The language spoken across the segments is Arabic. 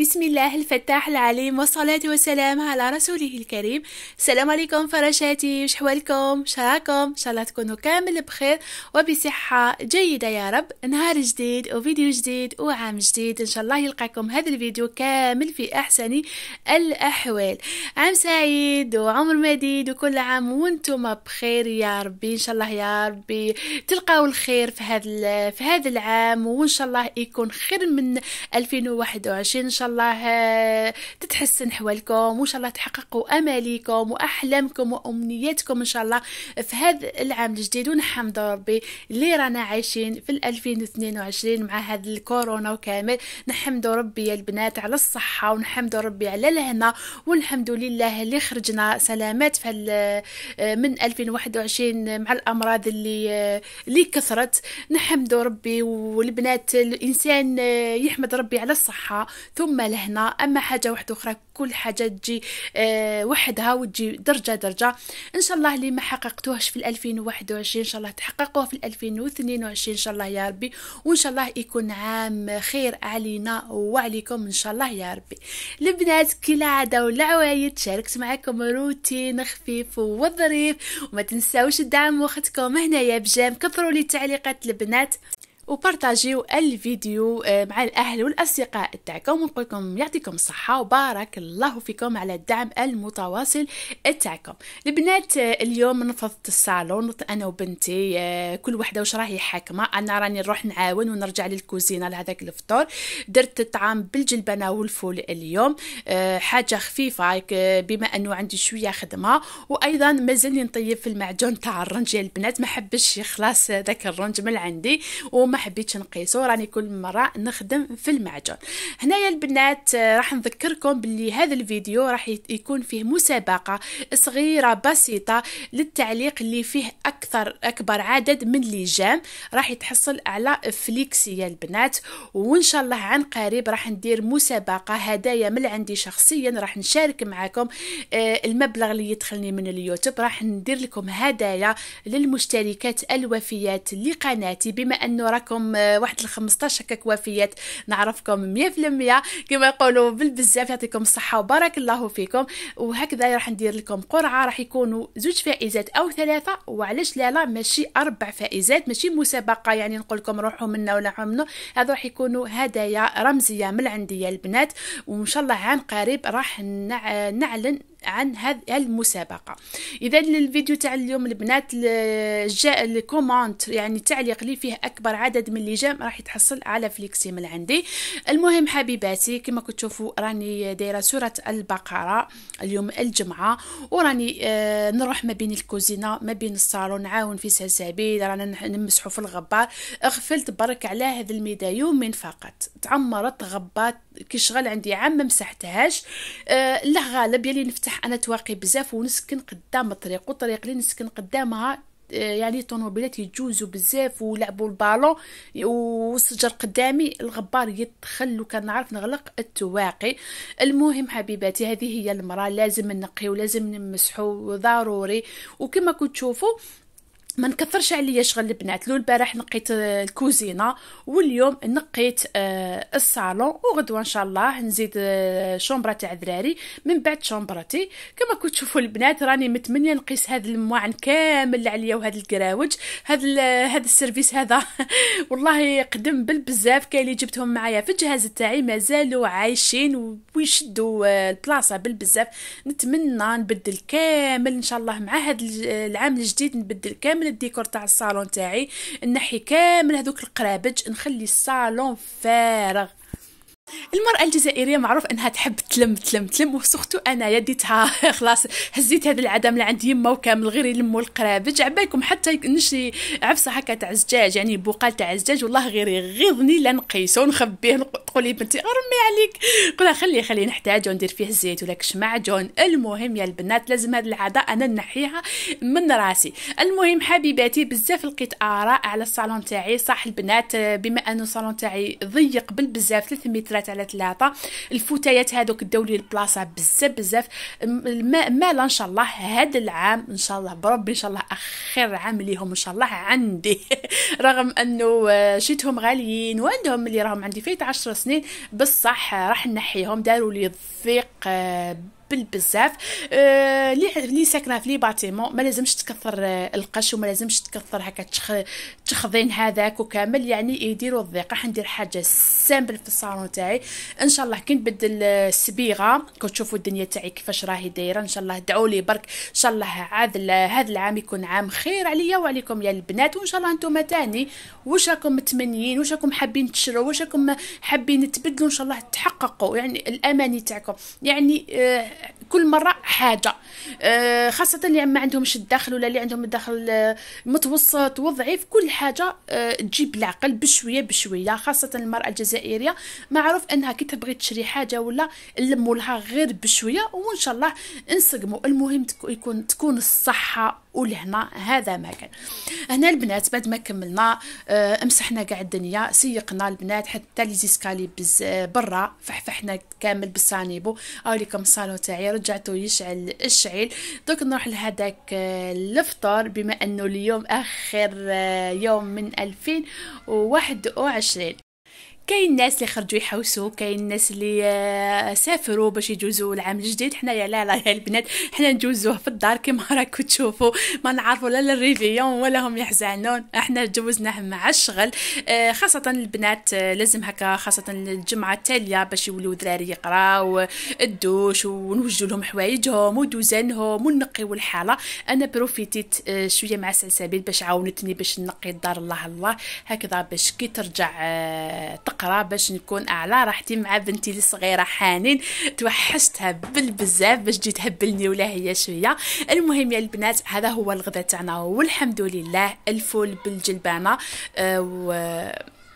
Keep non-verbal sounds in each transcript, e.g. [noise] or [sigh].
بسم الله الفتاح العليم والصلاة والسلام على رسوله الكريم السلام عليكم فراشاتي وش حوالكم شراكم ان شاء الله تكونوا كامل بخير وبصحة جيدة يا رب نهار جديد وفيديو جديد وعام جديد ان شاء الله يلقاكم هذا الفيديو كامل في احسن الاحوال عام سعيد وعمر مديد وكل عام وانتم بخير يا ربي ان شاء الله يا ربي تلقاو الخير في هذا في هذا العام وان شاء الله يكون خير من 2021 ان شاء شاء الله آه، تتحسن حوالكم وان شاء الله تحققوا اماليكم واحلامكم وامنياتكم ان شاء الله في هذا العام الجديد ونحمد ربي اللي رانا عايشين في 2022 مع هذا الكورونا وكامل نحمد ربي يا البنات على الصحه ونحمد ربي على الهنا والحمد لله اللي خرجنا سلامات في آه، من 2021 مع الامراض اللي آه، اللي كثرت نحمد ربي والبنات الانسان يحمد ربي على الصحه ثم اما لهنا اما حاجه واحده اخرى كل حاجه تجي آه، وحدها وتجي درجه درجه ان شاء الله اللي ما حققتوهش في 2021 ان شاء الله تحققوها في 2022 ان شاء الله يا ربي وان شاء الله يكون عام خير علينا وعليكم ان شاء الله يا ربي البنات كالعاده والعوايد شاركت معكم روتين خفيف وظريف وما تنساوش الدعم واختكم هنايا بجام كثروا لي التعليقات البنات وبارتاجيو الفيديو آه، مع الاهل والاصدقاء تاعكم ونقول لكم يعطيكم الصحه وبارك الله فيكم على الدعم المتواصل تاعكم البنات آه، اليوم نفضت الصالون انا وبنتي آه، كل وحده واش راهي حاكمه انا راني نروح نعاون ونرجع للكوزينه لهذاك الفطور درت الطعام بالجلبانه والفول اليوم حاجه خفيفه بما انه عندي شويه خدمه وايضا مازالني نطيب في المعجون تاع الرنج يا البنات ما حبش خلاص ذاك الرنج من عندي وما وما حبيتش نقيسو راني كل مره نخدم في المعجون هنايا البنات آه، راح نذكركم باللي هذا الفيديو راح يكون فيه مسابقه صغيره بسيطه للتعليق اللي فيه اكثر اكبر عدد من لجام راح يتحصل على فليكسيه البنات وان شاء الله عن قريب راح ندير مسابقه هدايا من عندي شخصيا راح نشارك معكم آه، المبلغ اللي يدخلني من اليوتيوب راح ندير لكم هدايا للمشتركات الوفيات لقناتي بما انه معكم آه، واحد ال 15 هكا وفيات نعرفكم 100% كما يقولوا بالبزاف يعطيكم الصحه وبارك الله فيكم وهكذا راح ندير لكم قرعه راح يكونوا زوج فائزات او ثلاثه وعلاش لا لا ماشي اربع فائزات ماشي مسابقه يعني نقول لكم روحوا منا ولا منه هذا راح يكونوا هدايا رمزيه من عندي يا البنات وان شاء الله عام قريب راح نعلن عن هذه المسابقه اذا الفيديو تاع اليوم البنات جاء الكومنت يعني التعليق لي فيه اكبر عدد من اللجام راح يتحصل على فليكسي من عندي المهم حبيباتي كما كنت تشوفوا راني دايره سوره البقره اليوم الجمعه وراني آه نروح ما بين الكوزينه ما بين الصالون نعاون في سلسبيل رانا نمسحوا في الغبار اغفلت برك على هذا الميدا يومين فقط تعمرت غبات كي شغل عندي عام ما مسحتهاش آه لا غالب يلي نفتح بصح انا تواقي بزاف ونسكن قدام الطريق والطريق اللي نسكن قدامها آه، يعني طوموبيلات يجوزوا بزاف ولعبوا البالون والشجر قدامي الغبار يدخل وكان نعرف نغلق التواقي المهم حبيباتي هذه هي المراه لازم نقيو لازم نمسحو ضروري وكما كنت تشوفوا ما نكثرش عليا شغل البنات لو البارح نقيت آه، الكوزينه واليوم نقيت آه، الصالون وغدوه ان شاء الله نزيد آه، شومبرا تاع دراري من بعد شومبرتي كما كنت تشوفوا البنات راني متمنيه نقيس هذا المواعن كامل اللي عليا وهذا الكراوج هذا هذا السيرفيس هذا [laughs] والله قدم بالبزاف كاين اللي جبتهم معايا في الجهاز تاعي مازالوا عايشين ويشدوا البلاصه بالبزاف نتمنى نبدل كامل ان شاء الله مع هذا العام الجديد نبدل كامل كامل الديكور تاع الصالون تاعي نحي كامل هذوك القرابج نخلي الصالون فارغ المرأة الجزائرية معروف أنها تحب تلم تلم تلم وسختو أنا يديتها [laughs] خلاص هزيت هذا العدم اللي عند يما وكامل غير يلموا القرابج عبالكم حتى نشري عفصة هكا تاع زجاج يعني بقال تاع زجاج والله غير يغيظني لا نقيسو ونخبيه تقولي بنتي رمي عليك قولها خلي خلي نحتاجو ندير فيه الزيت ولا كشمع جون المهم يا البنات لازم هذه العادة أنا نحيها من راسي المهم حبيباتي بزاف لقيت آراء على الصالون تاعي صح البنات بما أنه الصالون تاعي ضيق بالبزاف 3 مترات ثلاثة على ثلاثه الفتيات هذوك الدولي البلاصه بزاف بزاف مالا ان شاء الله هذا العام ان شاء الله بربي ان شاء الله اخر عام ليهم ان شاء الله عندي [laughs] رغم انه شيتهم آه، غاليين وعندهم اللي راهم عندي فيت عشر سنين بصح راح نحيهم داروا لي ضيق آه، مقبل بزاف أه، اللي ساكنه في لي باتيمون ما لازمش تكثر أه، القش وما لازمش تكثر هكا تخضين هذاك وكامل يعني يديروا الضيق راح ندير حاجه سامبل في الصالون تاعي ان شاء الله كي نبدل الصبيغه كتشوفوا الدنيا تاعي كيفاش راهي دايره ان شاء الله دعوا لي برك ان شاء الله هذا هذا العام يكون عام خير عليا وعليكم يا البنات وان شاء الله انتم تاني واش راكم متمنيين واش راكم حابين تشرو واش راكم حابين تبدلوا ان شاء الله تحققوا يعني الاماني تاعكم يعني آه كل مره حاجه آه، خاصه اللي ما عندهمش الدخل ولا اللي عندهم الدخل آه، متوسط وضعيف كل حاجه آه، تجيب العقل بشويه بشويه خاصه المراه الجزائريه معروف انها كي تبغي تشري حاجه ولا نلمولها غير بشويه وان شاء الله نسقمو المهم يكون تكون الصحه ولهنا هذا ما كان هنا البنات بعد ما كملنا آه، امسحنا كاع الدنيا سيقنا البنات حتى لي زيسكالي برا فحفحنا كامل بالصانيبو اوريكم الصالون تاعي رجعته يشعل الشعيل دوك نروح لهذاك آه، الفطور بما انه اليوم اخر آه، يوم من 2021 كاين الناس اللي خرجوا يحوسوا كاين الناس اللي آه، سافروا باش يجوزوا العام الجديد حنايا لا لا يا البنات حنا نجوزوه في الدار كيما راكم تشوفوا ما نعرفوا لا الريفيون ولا هم يحزنون احنا جوزناه مع الشغل آه، خاصه البنات آه، لازم هكا خاصه الجمعه التاليه باش يوليو دراري يقراو الدوش ونوجدوا لهم حوايجهم ودوزانهم ونقيو الحاله انا بروفيتيت شويه مع سلسبيل باش عاونتني باش نقي الدار الله الله هكذا باش كي ترجع نقرا باش نكون اعلى راحتي مع بنتي الصغيره حنين توحشتها بالبزاف باش تجي تهبلني ولا هي شويه المهم يا البنات هذا هو الغداء تاعنا والحمد لله الفول بالجلبانه أه و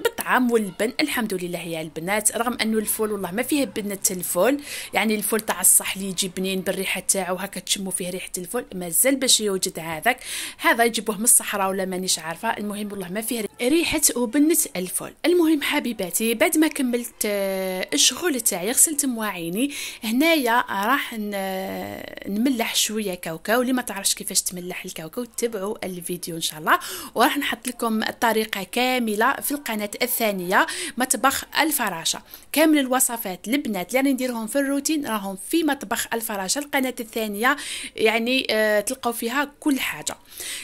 بالطعام واللبن الحمد لله يا البنات رغم انه الفول والله ما فيه بنت الفول يعني الفول تاع الصح اللي يجي بنين بالريحه تاعو هكا تشموا فيه ريحه الفول مازال باش يوجد هذاك هذا يجيبوه من الصحراء ولا مانيش عارفه المهم والله ما فيه ريحه وبنه الفول المهم حبيباتي بعد ما كملت آه، الشغل تاعي غسلت مواعيني هنايا راح نملح شويه كاوكاو اللي ما تعرفش كيفاش تملح الكاوكاو تبعوا الفيديو ان شاء الله وراح نحط لكم الطريقه كامله في القناه الوصفات الثانيه مطبخ الفراشه كامل الوصفات البنات اللي راني نديرهم في الروتين راهم في مطبخ الفراشه القناه الثانيه يعني آه تلقاو فيها كل حاجه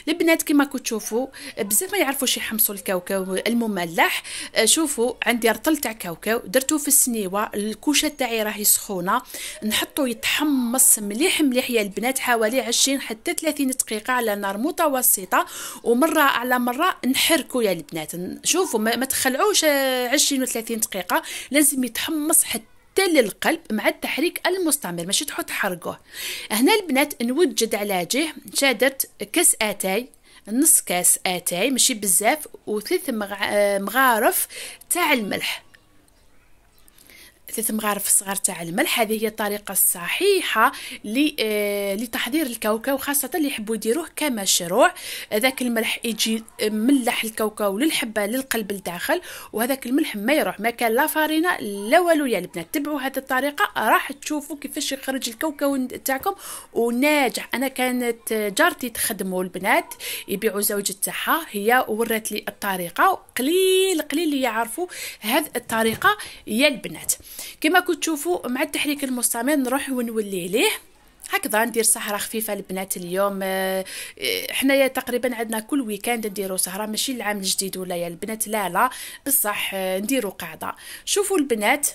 البنات كما تشوفوا بزاف ما يعرفوش يحمصوا الكاوكاو المملح آه شوفوا عندي رطل تاع كاوكاو درتو في السنيوه الكوشه تاعي راهي سخونه نحطو يتحمص مليح مليح يا البنات حوالي 20 حتى 30 دقيقه على نار متوسطه ومره على مره نحركو يا البنات شوفوا ما تخلعوش 20 ولا 30 دقيقه لازم يتحمص حتى للقلب مع التحريك المستمر ماشي تحط حرقه هنا البنات نوجد على جه شادرت كاس اتاي نص كاس اتاي ماشي بزاف وثلاث مغارف تاع الملح ثلاث مغارف صغار تاع الملح هذه هي الطريقه الصحيحه آه، لتحضير الكاوكاو خاصه اللي يحبوا يديروه كمشروع هذاك الملح يجي ملح الكاوكاو للحبه للقلب لداخل وهذاك الملح ما يروح ما كان لا فارينه لا والو يا البنات تبعوا هذه الطريقه راح تشوفوا كيفاش يخرج الكاوكاو تاعكم وناجح انا كانت جارتي تخدموا البنات يبيعوا زوج تاعها هي ورات لي الطريقه قليل قليل اللي يعرفوا هذه الطريقه يا البنات كما كتشوفوا مع التحريك المستمر نروح ونولي عليه هكذا ندير سهره خفيفه البنات اليوم آه، آه، حنايا تقريبا عندنا كل ويكاند نديرو سهره ماشي العام الجديد ولا يا البنات لا لا بصح آه، نديرو قاعده شوفوا البنات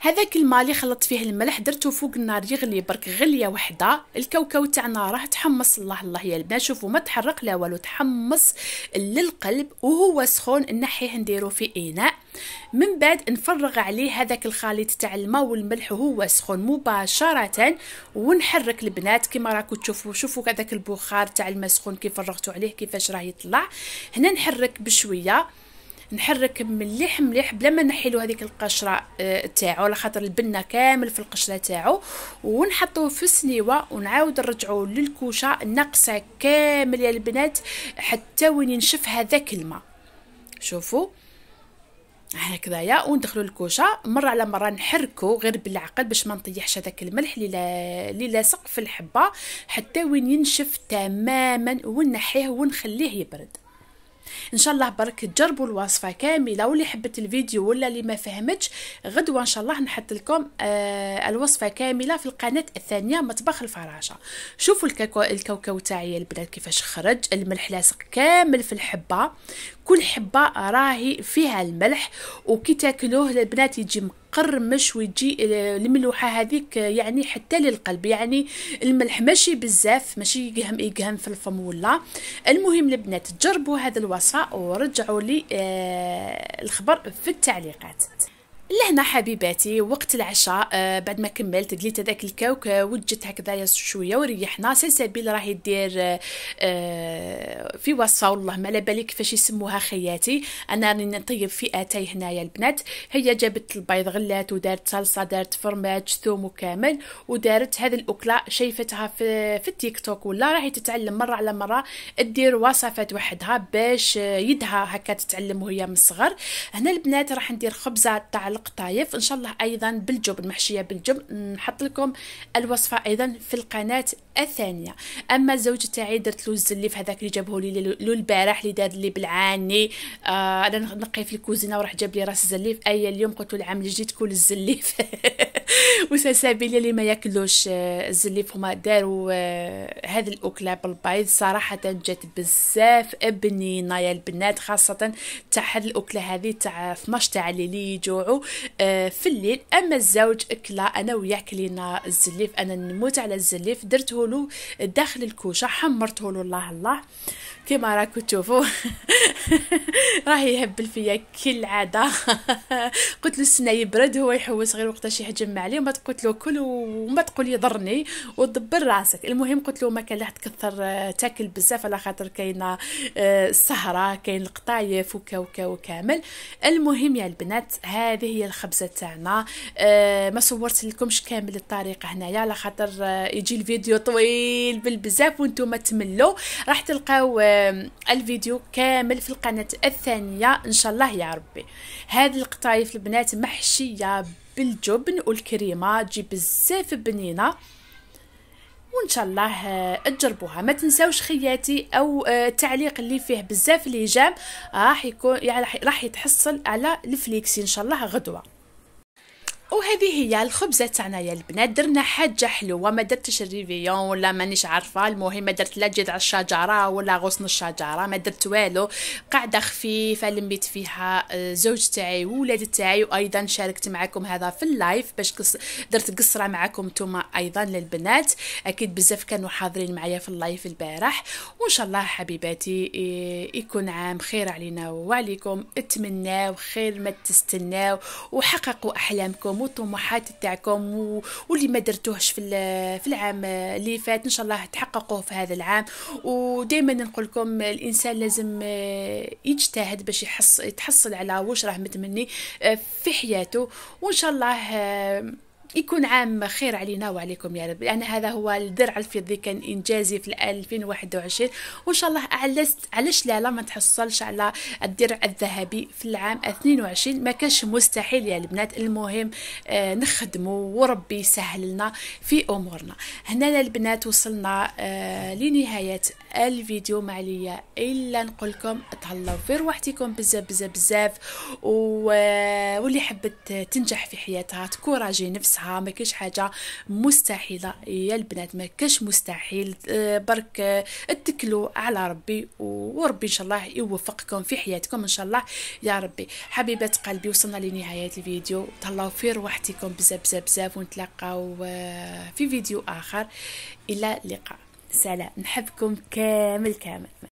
هذاك الماء اللي خلطت فيه الملح درتو فوق النار يغلي برك غليه وحده الكاوكاو تاعنا راه تحمص الله الله يا يلبى شوفوا ما تحرق لا والو تحمص للقلب وهو سخون نحيه نديرو في اناء من بعد نفرغ عليه هذاك الخليط تاع الماء والملح وهو سخون مباشره ونحرك البنات كما راكم تشوفوا شوفوا هذاك البخار تاع الماء سخون كيف فرغتو عليه كيفاش راه يطلع هنا نحرك بشويه نحرك مليح مليح بلا ما نحيلو هذيك القشره آه، تاعو على خاطر البنه كامل في القشره تاعو ونحطوه في السنيوه ونعاود نرجعو للكوشه نقصه كامل يا البنات حتى وين ينشف هذاك الماء شوفوا هكذايا وندخلوا الكوشه مره على مره نحركو غير بالعقل باش ما نطيحش هذاك الملح اللي لاصق في الحبه حتى وين ينشف تماما ونحيه ونخليه يبرد ان شاء الله برك تجربوا الوصفه كامله واللي حبت الفيديو ولا اللي ما فهمتش غدوه ان شاء الله نحط لكم آه الوصفه كامله في القناه الثانيه مطبخ الفراشه شوفوا الكاكو الكاوكاو تاعي البنات كيفاش خرج الملح لاصق كامل في الحبه كل حبه راهي فيها الملح وكي تاكلوه البنات يجي مقرمش ويجي آه، الملوحه هذيك آه، يعني حتى للقلب يعني الملح ماشي بزاف ماشي يقهم يقهم في الفم ولا المهم البنات جربوا هذه الوصفه ورجعوا لي آه الخبر في التعليقات لهنا حبيباتي وقت العشاء آه بعد ما كملت دليت هذاك الكوك آه، وجدت هكذايا شويه وريحنا سلسبيل راهي دير آه, آه، في وصفه والله ما على بالي كيفاش يسموها خياتي انا راني نطيب في اتاي هنايا البنات هي جابت البيض غلات ودارت صلصه دارت فرماج ثوم وكامل ودارت هذه الاكله شايفتها في, في التيك توك ولا راهي تتعلم مره على مره دير وصفات وحدها باش آه، يدها هكا تتعلم وهي من الصغر هنا البنات راح ندير خبزه تاع القطايف ان شاء الله ايضا بالجبن محشيه بالجبن نحط لكم الوصفه ايضا في القناه الثانيه اما الزوج تاعي درت له الزليف هذاك اللي جابه لي لو البارح اللي دار لي بالعاني آه انا نقي في الكوزينه وراح جاب لي راس الزليف اي اليوم قلت له العام الجديد جيت كل الزليف [laughs] وسلسبيليه اللي ما ياكلوش آه، الزليف هما داروا آه، هذه الاكله بالبيض صراحه جات بزاف بنينه يا البنات خاصه تاع هذه الاكله هذه تاع 12 تاع اللي يجوعوا آه، في الليل اما الزوج اكله انا وياه كلينا الزليف انا نموت على الزليف درته له داخل الكوشه حمرته له الله الله كما راكم تشوفوا [laughs] [laughs] راه يهبل فيا كالعاده [laughs] قلت له السنة يبرد هو يحوس غير وقتاش يحجم عليه وما قلت له كل وما تقول يضرني ودبر راسك المهم قلت له ما كان راح تكثر آه، تاكل بزاف على خاطر كاينه آه، السهره كاين القطايف وكا وكامل المهم يا البنات هذه هي الخبزه تاعنا آه، ما صورت لكمش كامل الطريقه هنايا على خاطر يجي الفيديو طويل بالبزاف وانتم تملوا راح تلقاو الفيديو كامل في القناه الثانيه ان شاء الله يا ربي هاد القطايف البنات محشيه بالجبن والكريمه تجي بزاف بنينه وان شاء الله آه، تجربوها ما تنسوش خياتي او آه، التعليق اللي فيه بزاف الايجاب آه، راح يكون يعني راح يتحصل على الفليكسي ان شاء الله غدوه وهذه هي الخبزه تاعنا يا البنات درنا حاجه حلوه ما درتش الريفيون ولا مانيش عارفه المهم ما درت لا جذع الشجره ولا غصن الشجره ما درت والو قاعده خفيفه لميت فيها آه، زوج تاعي وولاد تاعي وايضا شاركت معكم هذا في اللايف باش قص... درت قصره معكم نتوما ايضا للبنات اكيد بزاف كانوا حاضرين معايا في اللايف البارح وان شاء الله حبيباتي آه، يكون عام خير علينا وعليكم اتمناو خير ما تستناو وحققوا احلامكم والطموحات تاعكم واللي ما درتوهش في في العام اللي فات ان شاء الله تحققوه في هذا العام ودائما نقول لكم الانسان لازم آه، يجتهد باش يحص يتحصل على واش راه متمني آه، في حياته وان شاء الله آه، يكون عام خير علينا وعليكم يا رب لان يعني هذا هو الدرع الفضي كان انجازي في 2021 وان شاء الله علشت علاش لا لا ما تحصلش على الدرع الذهبي في العام 22 ما كانش مستحيل يا البنات المهم آه نخدموا وربي يسهل لنا في امورنا هنا البنات وصلنا آه لنهايه الفيديو ما عليا الا نقول لكم تهلاو في روحتكم بزاف بزاف بزاف آه، واللي حبت تنجح في حياتها تكوراجي نفسها راسها ما كاينش حاجه مستحيله يا البنات ما كاش مستحيل آه، برك آه، اتكلوا على ربي وربي ان شاء الله يوفقكم في حياتكم ان شاء الله يا ربي حبيبات قلبي وصلنا لنهايه الفيديو تهلاو في روحتكم بزاف بزاف بزاف ونتلاقاو آه، في فيديو اخر الى اللقاء سلام نحبكم كامل كامل